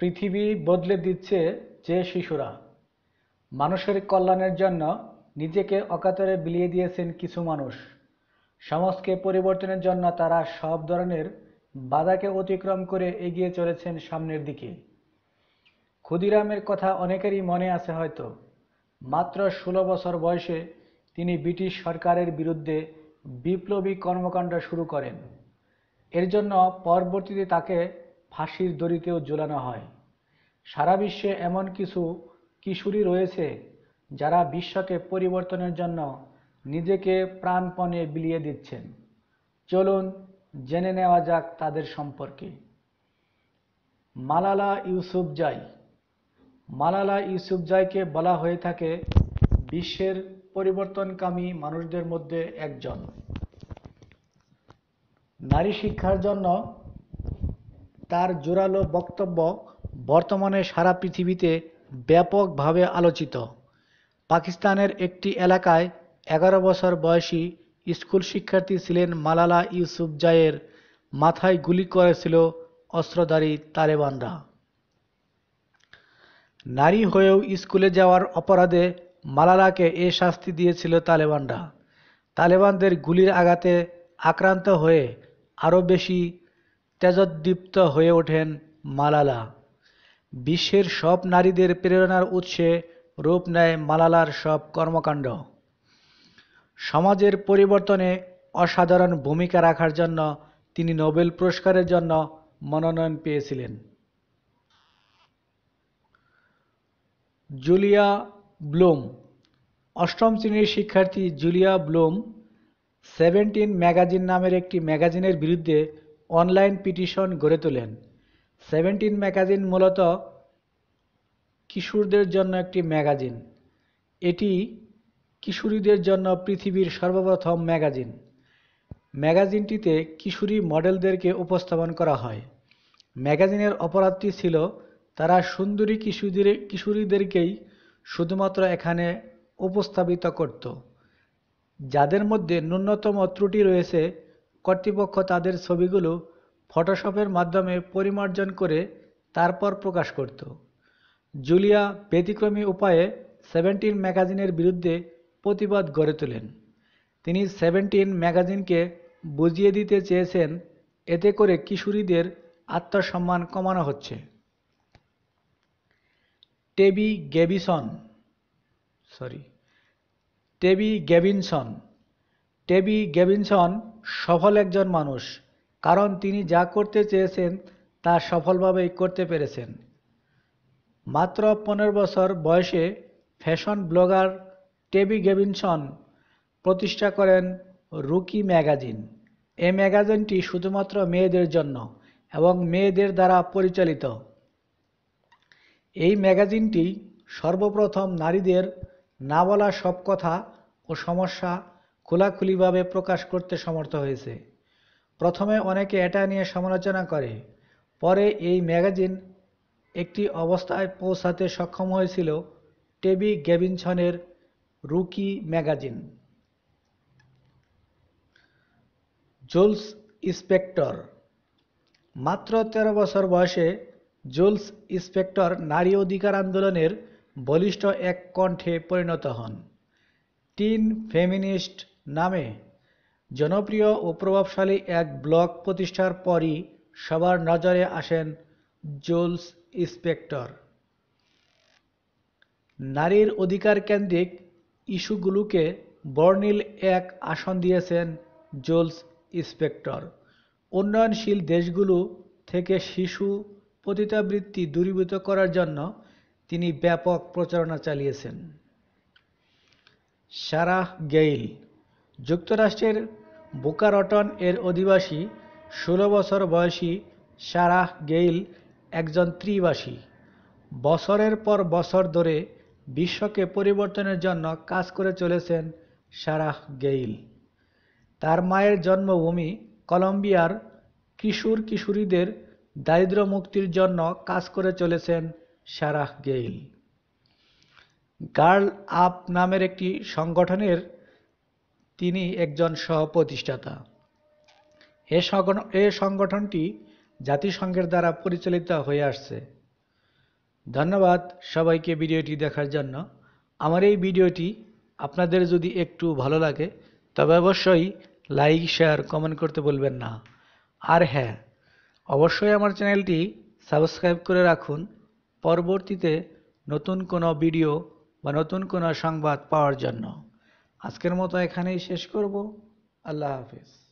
পৃথিবী বদলে দিচ্ছে যে শিশুরা মানুষের কল্যাণের জন্য নিজেকে অকাতরে বিলিয়ে দিয়েছেন কিছু মানুষ সমাজকে পরিবর্তনের জন্য তারা সব ধরনের বাধাকে অতিক্রম করে এগিয়ে চলেছেন সামনের দিকে ক্ষুদিরামের কথা অনেকেরই মনে আছে হয়তো মাত্র ষোলো বছর বয়সে তিনি ব্রিটিশ সরকারের বিরুদ্ধে বিপ্লবী কর্মকাণ্ড শুরু করেন এর জন্য পরবর্তীতে তাকে ফাঁসির দড়িতেও ঝুলানো হয় সারা বিশ্বে এমন কিছু কিশোরী রয়েছে যারা বিশ্বকে পরিবর্তনের জন্য নিজেকে প্রাণপণে বিলিয়ে দিচ্ছেন চলুন জেনে নেওয়া যাক তাদের সম্পর্কে মালালা ইউসুফ জাই মালালা ইউসুফ জাইকে বলা হয়ে থাকে বিশ্বের পরিবর্তনকামী মানুষদের মধ্যে একজন নারী শিক্ষার জন্য তার জোরালো বক্তব্য বর্তমানে সারা পৃথিবীতে ব্যাপকভাবে আলোচিত পাকিস্তানের একটি এলাকায় এগারো বছর বয়সী স্কুল শিক্ষার্থী ছিলেন মালালা ইউসুফ জায়ের মাথায় গুলি করেছিল অস্ত্রধারী তালেবানরা নারী হয়েও স্কুলে যাওয়ার অপরাধে মালালাকে এ শাস্তি দিয়েছিল তালেবানরা তালেবানদের গুলির আঘাতে আক্রান্ত হয়ে আরও বেশি তেজোদ্দীপ্ত হয়ে ওঠেন মালালা বিশ্বের সব নারীদের প্রেরণার উৎসে রূপ নেয় মালালার সব কর্মকাণ্ড সমাজের পরিবর্তনে অসাধারণ ভূমিকা রাখার জন্য তিনি নোবেল পুরস্কারের জন্য মনোনয়ন পেয়েছিলেন জুলিয়া ব্লুম অষ্টম শ্রেণীর শিক্ষার্থী জুলিয়া ব্লুম সেভেন্টিন ম্যাগাজিন নামের একটি ম্যাগাজিনের বিরুদ্ধে অনলাইন পিটিশন গড়ে তোলেন সেভেন্টিন ম্যাগাজিন মূলত কিশোরদের জন্য একটি ম্যাগাজিন এটি কিশোরীদের জন্য পৃথিবীর সর্বপ্রথম ম্যাগাজিন ম্যাগাজিনটিতে কিশোরী মডেলদেরকে উপস্থাপন করা হয় ম্যাগাজিনের অপরাধটি ছিল তারা সুন্দরী কিশোরীদের কিশোরীদেরকেই শুধুমাত্র এখানে উপস্থাপিত করত যাদের মধ্যে ন্যূনতম ত্রুটি রয়েছে কর্তৃপক্ষ তাদের ছবিগুলো ফটোশপের মাধ্যমে পরিমার্জন করে তারপর প্রকাশ করত জুলিয়া ব্যতিক্রমী উপায়ে সেভেন্টিন ম্যাগাজিনের বিরুদ্ধে প্রতিবাদ গড়ে তোলেন তিনি সেভেন্টিন ম্যাগাজিনকে বুঝিয়ে দিতে চেয়েছেন এতে করে কিশোরীদের আত্মসম্মান কমানো হচ্ছে টেবি গ্যাবিসন সরি টেবি গ্যাবিনসন টেবি গ্যাবিনসন সফল একজন মানুষ কারণ তিনি যা করতে চেয়েছেন তা সফলভাবেই করতে পেরেছেন মাত্র পনেরো বছর বয়সে ফ্যাশন ব্লগার টেবি গেভিনসন প্রতিষ্ঠা করেন রুকি ম্যাগাজিন এ ম্যাগাজিনটি শুধুমাত্র মেয়েদের জন্য এবং মেয়েদের দ্বারা পরিচালিত এই ম্যাগাজিনটি সর্বপ্রথম নারীদের না বলা সব কথা ও সমস্যা খোলাখুলিভাবে প্রকাশ করতে সমর্থ হয়েছে প্রথমে অনেকে এটা নিয়ে সমালোচনা করে পরে এই ম্যাগাজিন একটি অবস্থায় পৌঁছাতে সক্ষম হয়েছিল টেবি গ্যাবিনসনের রুকি ম্যাগাজিন জোলস ইন্সপেক্টর মাত্র ১৩ বছর বয়সে জোলস ইন্সপেক্টর নারী অধিকার আন্দোলনের বলিষ্ঠ এক কণ্ঠে পরিণত হন টিন ফেমিনিস্ট নামে জনপ্রিয় ও প্রভাবশালী এক ব্লগ প্রতিষ্ঠার পরই সবার নজরে আসেন জোলস ইন্সপেক্টর নারীর অধিকার কেন্দ্রিক ইস্যুগুলোকে বর্ণিল এক আসন দিয়েছেন জোলস ইন্সপেক্টর উন্নয়নশীল দেশগুলো থেকে শিশু পতিতাবৃত্তি দূরীভূত করার জন্য তিনি ব্যাপক প্রচারণা চালিয়েছেন সারাহ গেইল যুক্তরাষ্ট্রের বোকারটন এর অধিবাসী ষোলো বছর বয়সী সারাহ গেইল একজন ত্রিবাসী বছরের পর বছর ধরে বিশ্বকে পরিবর্তনের জন্য কাজ করে চলেছেন সারাহ গেইল তার মায়ের জন্মভূমি কলম্বিয়ার কিশোর কিশোরীদের দারিদ্র মুক্তির জন্য কাজ করে চলেছেন সারাহ গেইল গার্ল আপ নামের একটি সংগঠনের তিনি একজন সহ-প্রতিষ্ঠাতা। এ সংগঠনটি জাতিসংঘের দ্বারা পরিচালিত হয়ে আসছে। ধন্যবাদ সবাইকে ভিডিওটি দেখার জন্য। আমার এই ভিডিওটি আপনাদের যদি একটু ভালো লাগে তবে অবশ্যই লাইক শেয়ার কমেন্ট করতে বলবেন না। আর হ্যাঁ অবশ্যই আমার চ্যানেলটি সাবস্ক্রাইব করে রাখুন পরবর্তীতে নতুন কোনো ভিডিও বা নতুন কোনো সংবাদ পাওয়ার জন্য। আজকের মতো এখানেই শেষ করব আল্লাহ হাফিজ